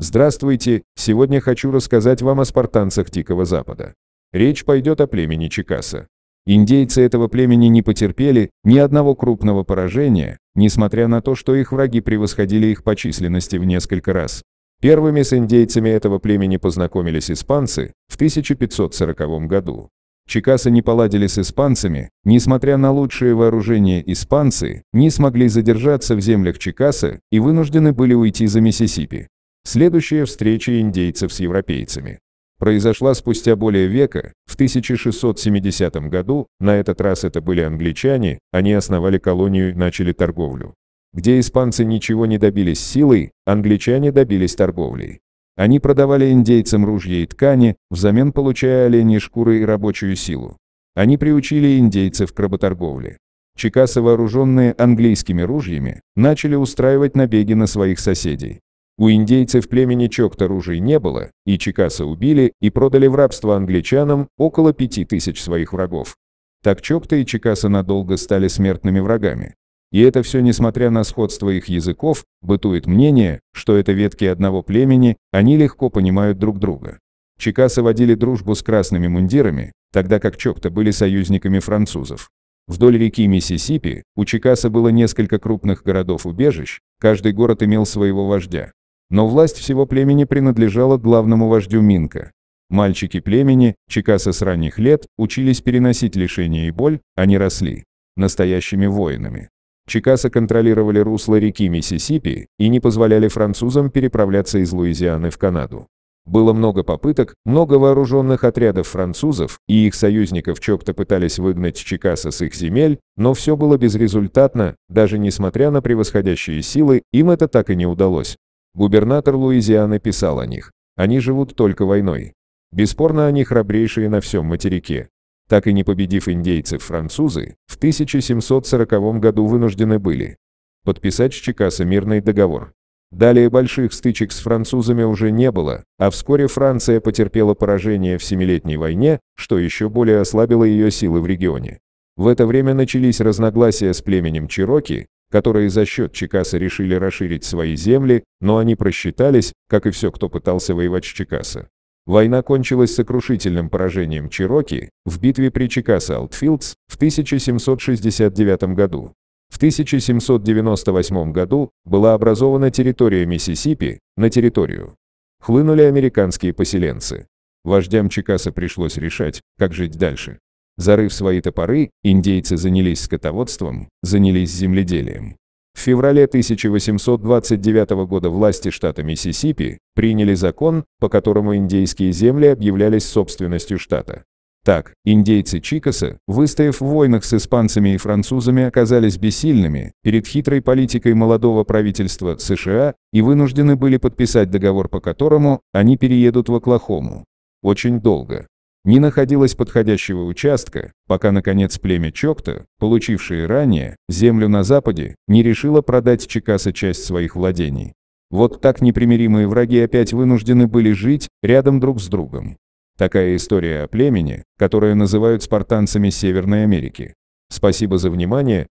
Здравствуйте! Сегодня хочу рассказать вам о спартанцах Дикого Запада. Речь пойдет о племени Чикаса. Индейцы этого племени не потерпели ни одного крупного поражения, несмотря на то, что их враги превосходили их по численности в несколько раз. Первыми с индейцами этого племени познакомились испанцы в 1540 году. Чикасы не поладили с испанцами, несмотря на лучшее вооружение испанцы, не смогли задержаться в землях Чикаса и вынуждены были уйти за Миссисипи. Следующая встреча индейцев с европейцами произошла спустя более века, в 1670 году, на этот раз это были англичане, они основали колонию и начали торговлю. Где испанцы ничего не добились силой, англичане добились торговлей. Они продавали индейцам ружья и ткани, взамен получая оленьи шкуры и рабочую силу. Они приучили индейцев к работорговле. Чикасы, вооруженные английскими ружьями, начали устраивать набеги на своих соседей. У индейцев племени Чокт оружия не было, и Чикаса убили и продали в рабство англичанам около пяти тысяч своих врагов. Так Чокта и Чикаса надолго стали смертными врагами. И это все несмотря на сходство их языков, бытует мнение, что это ветки одного племени, они легко понимают друг друга. Чикасы водили дружбу с красными мундирами, тогда как Чокта были союзниками французов. Вдоль реки Миссисипи у Чикаса было несколько крупных городов-убежищ, каждый город имел своего вождя. Но власть всего племени принадлежала главному вождю Минка. Мальчики племени, Чикаса с ранних лет, учились переносить лишения и боль, они росли настоящими воинами. Чикаса контролировали русло реки Миссисипи и не позволяли французам переправляться из Луизианы в Канаду. Было много попыток, много вооруженных отрядов французов и их союзников Чокта пытались выгнать Чикаса с их земель, но все было безрезультатно, даже несмотря на превосходящие силы, им это так и не удалось. Губернатор Луизианы писал о них. Они живут только войной. Бесспорно, они храбрейшие на всем материке. Так и не победив индейцев, французы в 1740 году вынуждены были подписать с Чикаса мирный договор. Далее больших стычек с французами уже не было, а вскоре Франция потерпела поражение в Семилетней войне, что еще более ослабило ее силы в регионе. В это время начались разногласия с племенем Чироки, которые за счет Чикаса решили расширить свои земли, но они просчитались, как и все, кто пытался воевать с Чикаса. Война кончилась сокрушительным поражением Чироки в битве при Чикаса-Алтфилдс в 1769 году. В 1798 году была образована территория Миссисипи на территорию. Хлынули американские поселенцы. Вождям Чикаса пришлось решать, как жить дальше. Зарыв свои топоры, индейцы занялись скотоводством, занялись земледелием. В феврале 1829 года власти штата Миссисипи приняли закон, по которому индейские земли объявлялись собственностью штата. Так, индейцы Чикаса, выстояв в войнах с испанцами и французами, оказались бессильными перед хитрой политикой молодого правительства США и вынуждены были подписать договор, по которому они переедут в Оклахому. Очень долго не находилось подходящего участка, пока наконец племя Чокта, получившее ранее землю на западе, не решило продать Чикаса часть своих владений. Вот так непримиримые враги опять вынуждены были жить рядом друг с другом. Такая история о племени, которое называют спартанцами Северной Америки. Спасибо за внимание,